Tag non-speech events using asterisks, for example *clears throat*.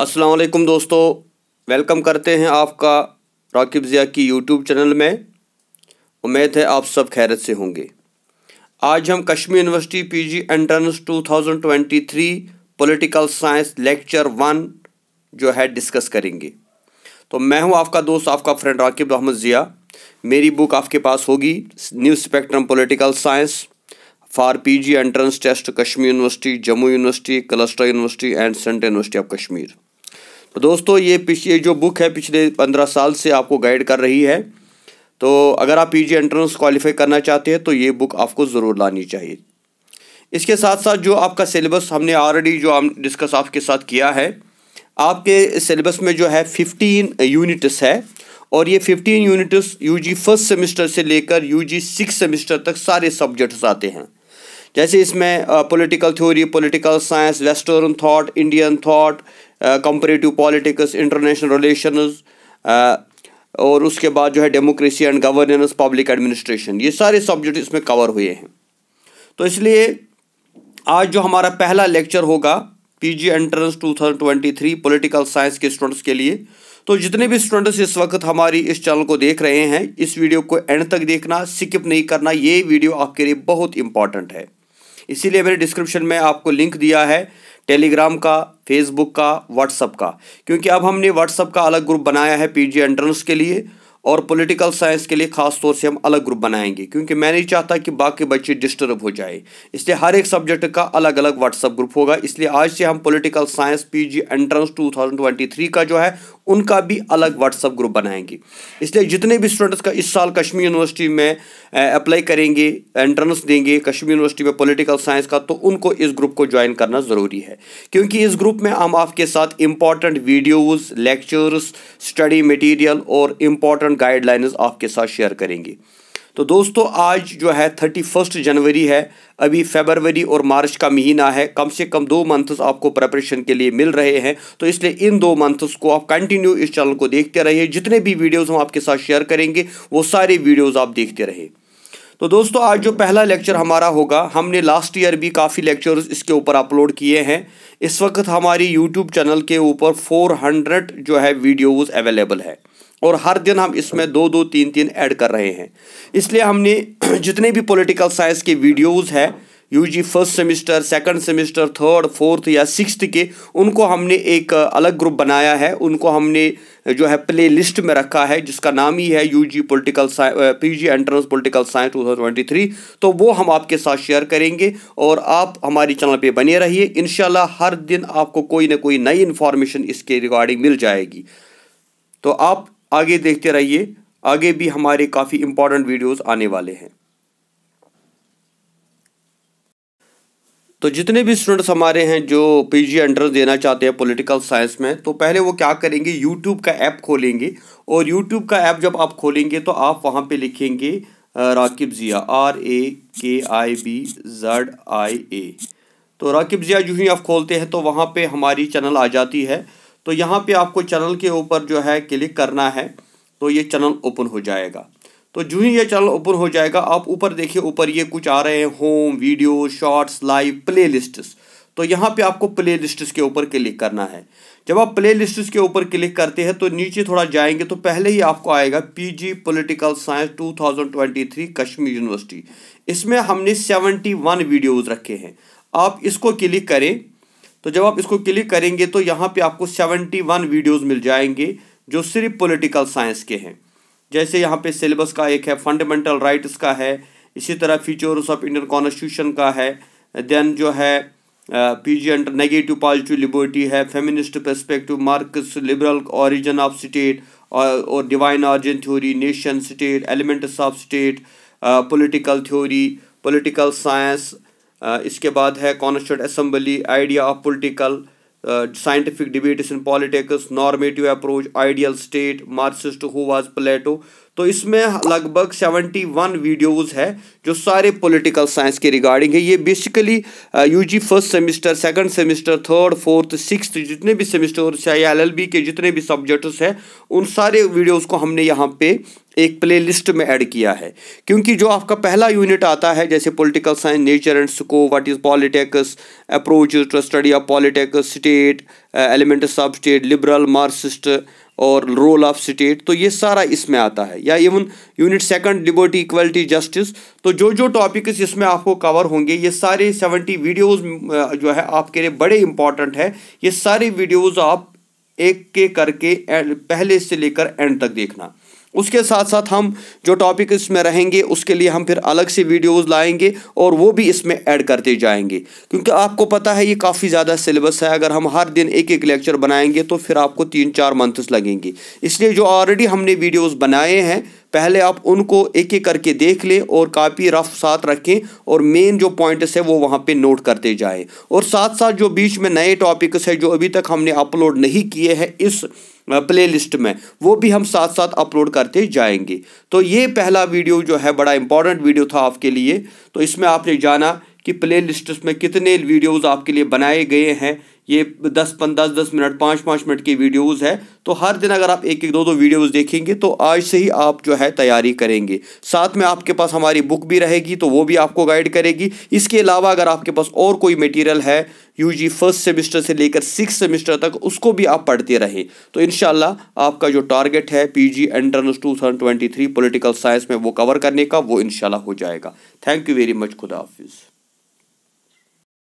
अस्सलाम वालेकुम दोस्तों वेलकम करते हैं आपका राकिब ज़िया की यूट्यूब चैनल में उम्मीद है आप सब खैरत से होंगे आज हम Kashmir university PG entrance 2023 political science lecture one जो है डिस्कस करेंगे तो मैं हूं आपका दोस्त आपका फ्रेंड राकिब अहमद ज़िया मेरी बुक आपके पास होगी new spectrum political science for PG entrance test Kashmir university Jammu university cluster university and central university of Kashmir तो दोस्तों ये पिछले जो बुक है पिछले पंद्रह साल से आपको गाइड कर रही है तो अगर आप पीजी एंट्रेंस क्वालिफाई करना चाहते हैं तो ये बुक आपको ज़रूर लानी चाहिए इसके साथ साथ जो आपका सिलेबस हमने ऑलरेडी जो हम डिस्कस आपके साथ किया है आपके सिलेबस में जो है फिफ्टीन यूनिट्स है और ये fifteen units UG first semester से लेकर यूजी सिक्स सेमेस्टर तक सारे सब्जेक्ट्स आते हैं जैसे इसमें political theory political science western thought Indian thought comparative politics international relations और उसके बाद जो है democracy and governance public administration ये सारे सब्जेक्ट इसमें कवर हुए हैं तो इसलिए आज जो हमारा पहला लेक्चर होगा पीजी एंट्रेंस 2023 पॉलिटिकल साइंस के स्टूडेंट्स के लिए तो जितने भी स्टूडेंट्स इस वक्त हमारी इस चैनल को देख रहे हैं इस वीडियो को एंड तक देखना स्किप नहीं करना ये वीडियो आपके लिए बहुत इंपॉर्टेंट है इसीलिए मैंने डिस्क्रिप्शन में आपको लिंक दिया है टेलीग्राम का फेसबुक का व्हाट्सअप का क्योंकि अब हमने व्हाट्सअप का अलग ग्रुप बनाया है पीजी एंट्रेंस के लिए और पॉलिटिकल साइंस के लिए ख़ास तौर से हम अलग ग्रुप बनाएंगे क्योंकि मैं नहीं चाहता कि बाकी बच्चे डिस्टर्ब हो जाए इसलिए हर एक सब्जेक्ट का अलग अलग व्हाट्सअप ग्रुप होगा इसलिए आज से हम पॉलिटिकल साइंस पीजी एंट्रेंस 2023 का जो है उनका भी अलग व्हाट्सअप ग्रुप बनाएंगे इसलिए जितने भी स्टूडेंट्स का इस साल कश्मीर यूनिवर्सिटी में अप्लाई करेंगे एंट्रेंस देंगे कश्मीर यूनिवर्सिटी में पॉलिटिकल साइंस का तो उनको इस ग्रुप को ज्वाइन करना ज़रूरी है क्योंकि इस ग्रुप में हम आपके साथ important videos lectures study material और इम्पॉर्टेंट गाइडलाइंस आपके साथ शेयर करेंगे तो दोस्तों आज जो है थर्टी फर्स्ट जनवरी है अभी फेबरवरी और मार्च का महीना है कम से कम दो मंथ्स आपको प्रेपरेशन के लिए मिल रहे हैं तो इसलिए इन दो मंथ्स को आप कंटिन्यू इस चैनल को देखते रहिए जितने भी वीडियोज़ हम आपके साथ शेयर करेंगे वो सारे वीडियोज़ आप देखते रहे तो दोस्तों आज जो पहला लेक्चर हमारा होगा हमने लास्ट ईयर भी काफ़ी लेक्चर्स इसके ऊपर अपलोड किए हैं इस वक्त हमारी यूट्यूब चैनल के ऊपर 400 जो है वीडियोज़ अवेलेबल है और हर दिन हम इसमें दो दो तीन तीन ऐड कर रहे हैं इसलिए हमने *clears throat* जितने भी पॉलिटिकल साइंस के वीडियोज़ हैं UG first semester second semester third fourth या सिक्स्थ के उनको हमने एक अलग ग्रुप बनाया है उनको हमने जो है प्ले लिस्ट में रखा है जिसका नाम ही है U G political P G entrance political science two thousand twenty three तो वो हम आपके साथ शेयर करेंगे और आप हमारे चैनल पे बने रहिए इन हर दिन आपको कोई ना कोई नई इन्फॉर्मेशन इसके रिगार्डिंग मिल जाएगी तो आप आगे देखते रहिए आगे भी हमारे काफ़ी इंपॉर्टेंट वीडियोस आने वाले हैं तो जितने भी स्टूडेंट्स हमारे हैं जो पीजी एंट्रेंस देना चाहते हैं पॉलिटिकल साइंस में तो पहले वो क्या करेंगे यूट्यूब का ऐप खोलेंगे और यूट्यूब का ऐप जब आप खोलेंगे तो आप वहाँ पे लिखेंगे राकिब ज़िया आर ए के आई बी जड आई ए तो राकिब ज़िया जो ही आप खोलते हैं तो वहाँ पे हमारी चैनल आ जाती है तो यहाँ पे आपको चैनल के ऊपर जो है क्लिक करना है तो ये चैनल ओपन हो जाएगा तो जो ही ये चैनल ओपन हो जाएगा आप ऊपर देखिए ऊपर ये कुछ आ रहे हैं home video shorts live play तो यहाँ पे आपको प्ले के ऊपर क्लिक करना है जब आप प्ले के ऊपर क्लिक करते हैं तो नीचे थोड़ा जाएंगे तो पहले ही आपको आएगा PG political science 2023 Kashmir university इसमें हमने 71 वीडियोस रखे हैं आप इसको क्लिक करें तो जब आप इसको क्लिक करेंगे तो यहाँ पे आपको सेवेंटी वन वीडियोज़ मिल जाएंगे जो सिर्फ पॉलिटिकल साइंस के हैं जैसे यहाँ पे सिलेबस का एक है फंडामेंटल राइट्स का है इसी तरह फीचर्स ऑफ इंडियन कॉन्स्टिट्यूशन का है देन जो है P G under negative positive liberty है feminist perspective Marx liberal origin of state और divine origin theory nation state elements of state political theory political science Uh, इसके बाद है constituent assembly idea of political scientific debates in politics normative approach ideal state Marxist who was Plato तो इसमें लगभग seventy one videos है जो सारे political science के रिगार्डिंग है ये basically UG first semester second semester third fourth six जितने भी सेमिस्टर्स है या एलएलबी के जितने भी सब्जेक्ट्स हैं उन सारे वीडियोज़ को हमने यहाँ पे एक प्लेलिस्ट में ऐड किया है क्योंकि जो आपका पहला यूनिट आता है जैसे political science nature and scope what is politics approach to study of politics state element सब स्टेट लिबरल मार्क्सिस्ट और रोल ऑफ स्टेट तो ये सारा इसमें आता है या even unit second liberty equality justice तो जो जो टॉपिक्स इसमें आपको कवर होंगे ये सारे सेवेंटी वीडियोस uh, जो है आपके लिए बड़े इंपॉर्टेंट है ये सारे वीडियोस आप एक के करके uh, पहले से लेकर एंड तक देखना उसके साथ साथ हम जो टॉपिक इसमें रहेंगे उसके लिए हम फिर अलग से वीडियोस लाएंगे और वो भी इसमें ऐड करते जाएंगे क्योंकि आपको पता है ये काफ़ी ज़्यादा सिलेबस है अगर हम हर दिन एक एक लेक्चर बनाएंगे तो फिर आपको तीन चार मंथ्स लगेंगे इसलिए जो ऑलरेडी हमने वीडियोज़ बनाए हैं पहले आप उनको एक एक करके देख लें और काफ़ी रफ साथ रखें और मेन जो पॉइंट्स है वो वहाँ पे नोट करते जाएं और साथ साथ जो बीच में नए टॉपिक्स है जो अभी तक हमने अपलोड नहीं किए हैं इस प्लेलिस्ट में वो भी हम साथ साथ अपलोड करते जाएंगे तो ये पहला वीडियो जो है बड़ा इंपॉर्टेंट वीडियो था आपके लिए तो इसमें आपने जाना कि प्ले लिस्ट में कितने वीडियोज़ आपके लिए बनाए गए हैं ये दस पंद्रह दस दस मिनट पाँच पाँच मिनट की वीडियोज़ है तो हर दिन अगर आप एक एक दो दो वीडियोज़ देखेंगे तो आज से ही आप जो है तैयारी करेंगे साथ में आपके पास हमारी बुक भी रहेगी तो वो भी आपको गाइड करेगी इसके अलावा अगर आपके पास और कोई मटेरियल है यूजी फर्स्ट सेमिस्टर से लेकर सिक्स सेमिस्टर तक उसको भी आप पढ़ते रहें तो इन आपका जो टारगेट है P G entrance two thousand twenty three political science में वो कवर करने का वो इन हो जाएगा थैंक यू वेरी मच खुदा हाफिज़